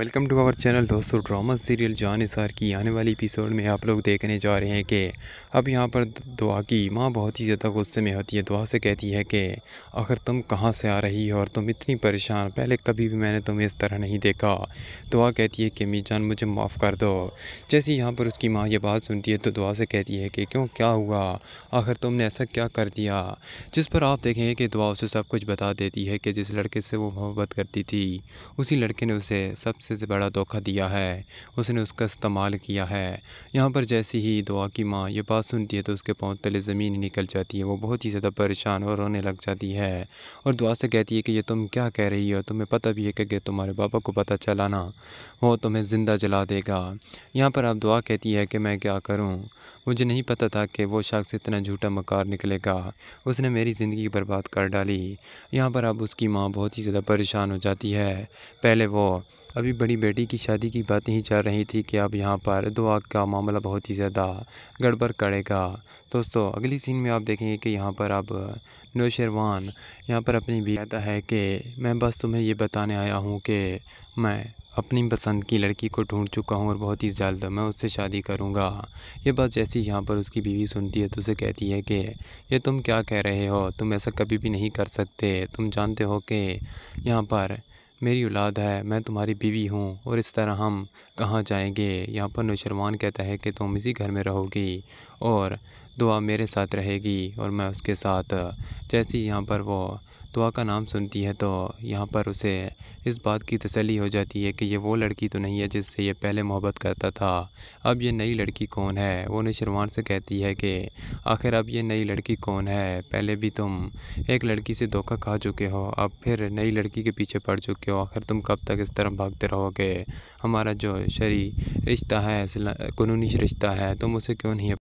welcome to our channel दोस्तों drama serial जान सार की आने वाली एपिसोड में आप लोग देखने जा रहे हैं कि अब यहाँ पर दुआ की माँ बहुत ही ज़्यादा गुस्से में होती है दुआ से कहती है कि आखिर तुम कहाँ से आ रही हो और तुम इतनी परेशान पहले कभी भी मैंने तुम्हें इस तरह नहीं देखा दुआ कहती है कि मी जान मुझे माफ़ कर दो जैसे यहाँ पर उसकी माँ ये बात सुनती है तो दुआ से कहती है कि क्यों क्या हुआ आखिर तुमने ऐसा क्या कर दिया जिस पर आप देखें कि दुआ उसे सब कुछ बता देती है कि जिस लड़के से वो मोहब्बत करती थी उसी लड़के ने उसे सबसे से बड़ा धोखा दिया है उसने उसका इस्तेमाल किया है यहाँ पर जैसे ही दुआ की माँ ये बात सुनती है तो उसके पाँव तले ज़मीन निकल जाती है वो बहुत ही ज़्यादा परेशान और रोने लग जाती है और दुआ से कहती है कि ये तुम क्या कह रही हो तुम्हें पता भी है कि तुम्हारे पापा को पता चला ना वो तुम्हें ज़िंदा जला देगा यहाँ पर आप दुआ कहती है कि मैं क्या करूँ मुझे नहीं पता था कि वो शख्स इतना झूठा मकार निकलेगा उसने मेरी ज़िंदगी बर्बाद कर डाली यहाँ पर अब उसकी माँ बहुत ही ज़्यादा परेशान हो जाती है पहले वो अभी बड़ी बेटी की शादी की बातें ही चल रही थी कि अब यहाँ पर दुआ का मामला बहुत ही ज़्यादा गड़बड़ करेगा दोस्तों अगली सीन में आप देखेंगे कि यहाँ पर अब नौशरवान यहाँ पर अपनी भी कहता है कि मैं बस तुम्हें ये बताने आया हूँ कि मैं अपनी पसंद की लड़की को ढूंढ चुका हूँ और बहुत ही जल्द मैं उससे शादी करूँगा ये बात जैसी यहाँ पर उसकी बीवी सुनती है तो उसे कहती है कि ये तुम क्या कह रहे हो तुम ऐसा कभी भी नहीं कर सकते तुम जानते हो कि यहाँ पर मेरी औलाद है मैं तुम्हारी बीवी हूँ और इस तरह हम कहाँ जाएंगे यहाँ पर नौशरवान कहता है कि तुम इसी घर में रहोगी और दुआ मेरे साथ रहेगी और मैं उसके साथ जैसे ही यहाँ पर वो दुआ का नाम सुनती है तो यहाँ पर उसे इस बात की तसली हो जाती है कि ये वो लड़की तो नहीं है जिससे ये पहले मोहब्बत करता था अब ये नई लड़की कौन है वो नशरवान से कहती है कि आखिर अब ये नई लड़की कौन है पहले भी तुम एक लड़की से धोखा खा चुके हो अब फिर नई लड़की के पीछे पड़ चुके हो आखिर तुम कब तक इस तरह भागते रहोगे हमारा जो शरी रिश्ता है कानूनी रिश्ता है तुम उसे क्यों नहीं